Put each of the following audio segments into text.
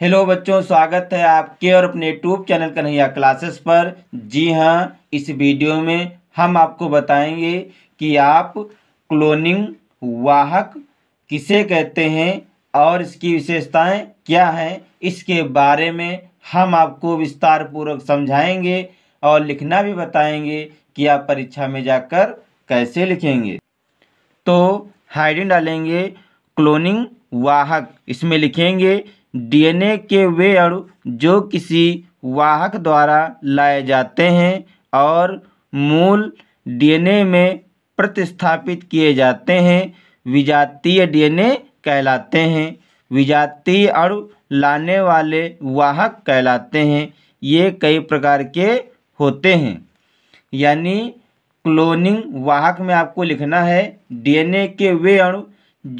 hello बच्चों स्वागत है आपके और अपने यूट्यूब चैनल कन्हैया क्लासेस पर जी हाँ इस वीडियो में हम आपको बताएंगे कि आप क्लोनिंग वाहक किसे कहते हैं और इसकी विशेषताएं क्या हैं इसके बारे में हम आपको विस्तार पूर्वक समझाएंगे और लिखना भी बताएंगे कि आप परीक्षा में जाकर कैसे लिखेंगे तो हाइडिन डालेंगे क्लोनिंग वाहक इसमें लिखेंगे डीएनए के वे अणु जो किसी वाहक द्वारा लाए जाते हैं और मूल डीएनए में प्रतिस्थापित किए जाते हैं विजातीय डीएनए कहलाते हैं विजातीय अणु लाने वाले वाहक कहलाते हैं ये कई प्रकार के होते हैं यानी क्लोनिंग वाहक में आपको लिखना है डीएनए के वे अणु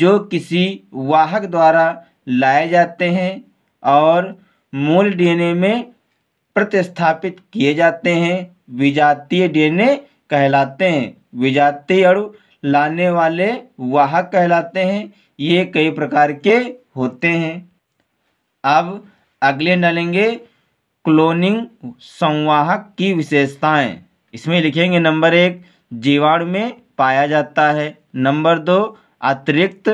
जो किसी वाहक द्वारा लाए जाते हैं और मूल डीएनए में प्रतिस्थापित किए जाते हैं विजातीय डीएनए कहलाते हैं विजातीय अणु लाने वाले वाहक कहलाते हैं ये कई प्रकार के होते हैं अब अगले डालेंगे क्लोनिंग संवाहक की विशेषताएं इसमें लिखेंगे नंबर एक जीवाणु में पाया जाता है नंबर दो अतिरिक्त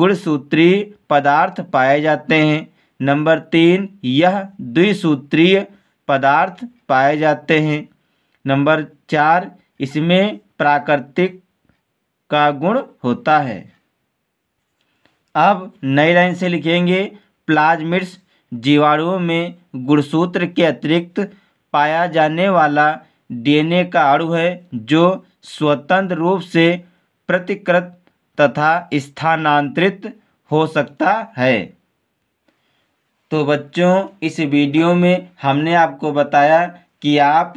गुणसूत्रीय पदार्थ पाए जाते हैं नंबर तीन यह द्विसूत्रीय पदार्थ पाए जाते हैं नंबर चार इसमें प्राकृतिक का गुण होता है अब नई लाइन से लिखेंगे प्लाज्मिड्स जीवाणुओं में गुणसूत्र के अतिरिक्त पाया जाने वाला डीएनए का अणु है जो स्वतंत्र रूप से प्रतिकृत तथा स्थानांतरित हो सकता है तो बच्चों इस वीडियो में हमने आपको बताया कि आप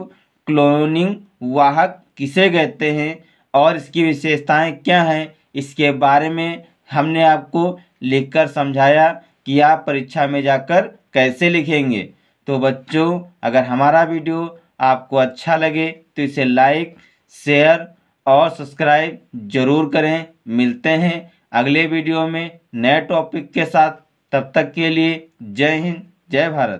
क्लोनिंग वाहक किसे कहते हैं और इसकी विशेषताएं क्या हैं इसके बारे में हमने आपको लिखकर समझाया कि आप परीक्षा में जाकर कैसे लिखेंगे तो बच्चों अगर हमारा वीडियो आपको अच्छा लगे तो इसे लाइक शेयर और सब्सक्राइब जरूर करें मिलते हैं अगले वीडियो में नए टॉपिक के साथ तब तक के लिए जय हिंद जय भारत